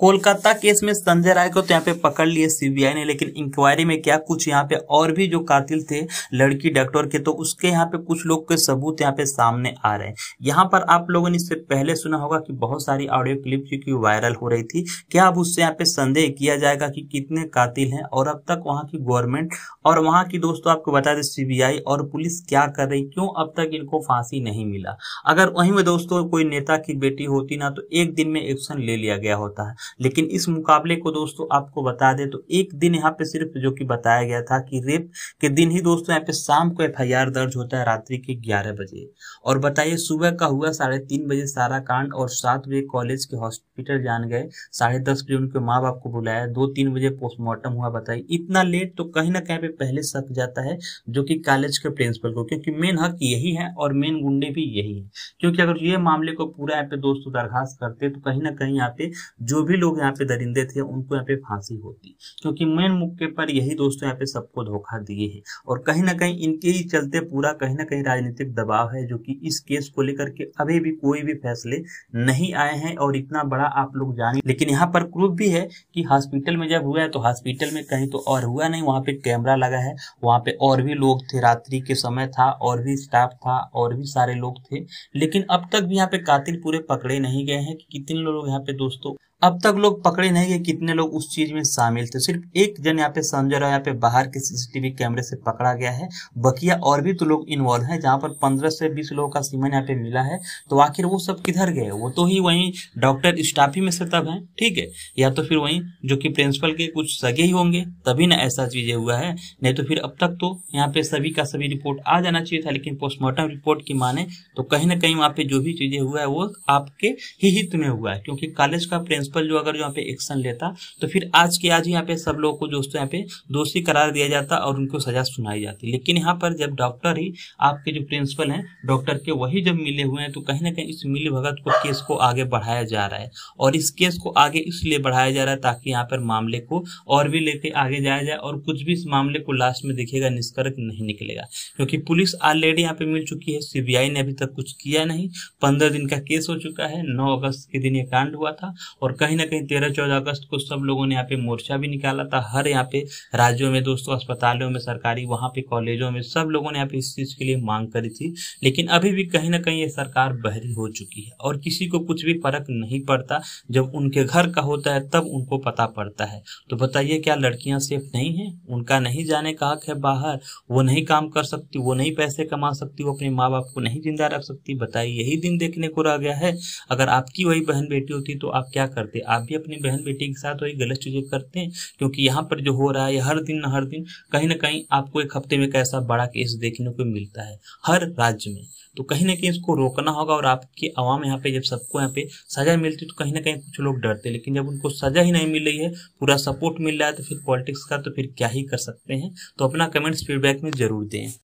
Kolkata case में संजय राय को तो यहाँ पे पकड़ लिए सीबीआई ने लेकिन इंक्वायरी में क्या कुछ यहाँ पे और भी जो कातिल थे लड़की डॉक्टर के तो उसके यहाँ पे कुछ लोग के सबूत यहाँ पे सामने आ रहे हैं यहाँ पर आप लोगों ने इससे पहले सुना होगा कि बहुत सारी ऑडियो क्लिप जो कि वायरल हो रही थी क्या अब उससे यहाँ पे संदेह किया जाएगा कि कितने कातिल हैं और अब तक वहाँ की गवर्नमेंट और वहाँ की दोस्तों आपको बता दें सीबीआई और पुलिस क्या कर रही क्यों अब तक इनको फांसी नहीं मिला अगर वहीं में दोस्तों कोई नेता की बेटी होती ना तो एक दिन में एक्शन ले लिया गया होता है लेकिन इस मुकाबले को दोस्तों आपको बता दे तो एक दिन यहाँ पे सिर्फ जो कि बताया गया था कि रेप के दिन ही दोस्तों यहाँ पे शाम को एफ दर्ज होता है रात्रि के ग्यारह बजे और बताइए सुबह का हुआ साढ़े तीन बजे सारा कांड और सात बजे कॉलेज के हॉस्पिटल जान गए साढ़े दस बजे उनके माँ बाप को बुलाया दो तीन बजे पोस्टमार्टम हुआ बताइए इतना लेट तो कहीं ना कहीं पे पहले सक जाता है जो कि कॉलेज के प्रिंसिपल को क्योंकि मेन हक यही है और मेन गुंडे भी यही है क्योंकि अगर ये मामले को पूरा यहाँ पे दोस्तों दरखास्त करते तो कहीं ना कहीं यहाँ पे जो भी सभी लोग यहाँ पे दरिंदे थे उनको यहाँ पे फांसी होती क्योंकि मेन मुक्के पर यही दोस्तों यहाँ पे सबको धोखा दिए हैं और कहीं ना कहीं इनके ही चलते पूरा कहीं ना कहीं राजनीतिक दबाव है जो कि इस केस को लेकर के अभी भी कोई भी फैसले नहीं आए हैं और इतना बड़ा आप लोग जाने लेकिन यहाँ पर प्रूफ भी है कि हॉस्पिटल में जब हुआ है तो हॉस्पिटल में कहीं तो और हुआ नहीं वहाँ पे कैमरा लगा है वहाँ पे और भी लोग थे रात्रि के समय था और भी स्टाफ था और भी सारे लोग थे लेकिन अब तक भी यहाँ पे कातिल पूरे पकड़े नहीं गए हैं कि कितने लोग यहाँ पे दोस्तों अब तक लोग पकड़े नहीं गए कितने लोग उस चीज में शामिल थे सिर्फ एक जन यहाँ पे संजय राव यहाँ पे बाहर के सीसीटीवी कैमरे से पकड़ा गया है बकिया और भी तो लोग इन्वॉल्व हैं जहाँ पर पंद्रह से बीस लोगों का सीमन यहाँ पे मिला है तो आखिर वो सब किधर गए वो तो ही वहीं डॉक्टर स्टाफ ही में से तब है ठीक है या तो फिर वहीं जो कि प्रिंसिपल के कुछ सगे ही होंगे तभी ना ऐसा चीजें हुआ है नहीं तो फिर अब तक तो यहाँ पे सभी का सभी रिपोर्ट आ जाना चाहिए था लेकिन पोस्टमार्टम रिपोर्ट की माने तो कहीं ना कहीं वहाँ पे जो भी चीजें हुआ है वो आपके ही हित में हुआ है क्योंकि कॉलेज का प्रिंसिपल प्रिंसिपल जो अगर यहाँ पे एक्शन लेता तो फिर आज के आज यहाँ पे सब लोगों को दोस्तों यहाँ पे दोषी करार दिया जाता और उनको सजा सुनाई जाती लेकिन यहाँ पर जब डॉक्टर ही आपके जो प्रिंसिपल हैं डॉक्टर के वही जब मिले हुए हैं तो कहीं ना कहीं इस मिली भगत को केस को आगे बढ़ाया जा रहा है और इस केस को आगे इसलिए बढ़ाया जा रहा है ताकि यहाँ पर मामले को और भी लेके आगे जाया जाए और कुछ भी इस मामले को लास्ट में देखिएगा निष्कर्ष नहीं निकलेगा क्योंकि पुलिस ऑलरेडी यहाँ पे मिल चुकी है सीबीआई ने अभी तक कुछ किया नहीं पंद्रह दिन का केस हो चुका है नौ अगस्त के दिन ये कांड हुआ था और कहीं ना कहीं तेरह चौदह अगस्त को सब लोगों ने यहाँ पे मोर्चा भी निकाला था हर यहाँ पे राज्यों में दोस्तों अस्पतालों में सरकारी वहाँ पे कॉलेजों में सब लोगों ने यहाँ पे इस चीज़ के लिए मांग करी थी लेकिन अभी भी कहीं ना कहीं ये सरकार बहरी हो चुकी है और किसी को कुछ भी फर्क नहीं पड़ता जब उनके घर का होता है तब उनको पता पड़ता है तो बताइए क्या लड़कियां सेफ नहीं है उनका नहीं जाने का हक है बाहर वो नहीं काम कर सकती वो नहीं पैसे कमा सकती वो अपने माँ बाप को नहीं जिंदा रख सकती बताइए यही दिन देखने को रह गया है अगर आपकी वही बहन बेटी होती तो आप क्या कर करते आप भी अपनी बहन बेटी के साथ वही गलत चीज़ें करते हैं क्योंकि यहाँ पर जो हो रहा है हर दिन हर दिन कहीं ना कहीं आपको एक हफ्ते में कैसा बड़ा केस देखने को मिलता है हर राज्य में तो कहीं ना कहीं इसको रोकना होगा और आपकी आवाम यहाँ पे जब सबको यहाँ पे सजा मिलती है तो कहीं ना कहीं कुछ लोग डरते लेकिन जब उनको सजा ही नहीं मिल रही है पूरा सपोर्ट मिल रहा है तो फिर पॉलिटिक्स का तो फिर क्या ही कर सकते हैं तो अपना कमेंट्स फीडबैक में ज़रूर दें